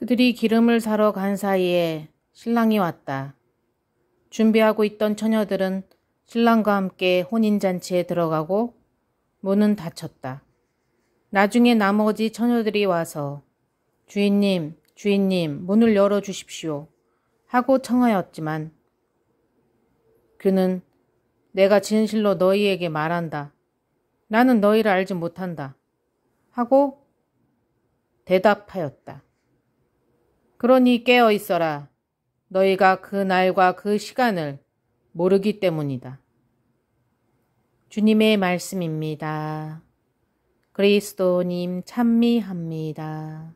그들이 기름을 사러 간 사이에 신랑이 왔다. 준비하고 있던 처녀들은 신랑과 함께 혼인잔치에 들어가고 문은 닫혔다. 나중에 나머지 처녀들이 와서 주인님, 주인님, 문을 열어주십시오. 하고 청하였지만 그는 내가 진실로 너희에게 말한다. 나는 너희를 알지 못한다. 하고 대답하였다. 그러니 깨어 있어라. 너희가 그 날과 그 시간을 모르기 때문이다. 주님의 말씀입니다. 그리스도님 찬미합니다.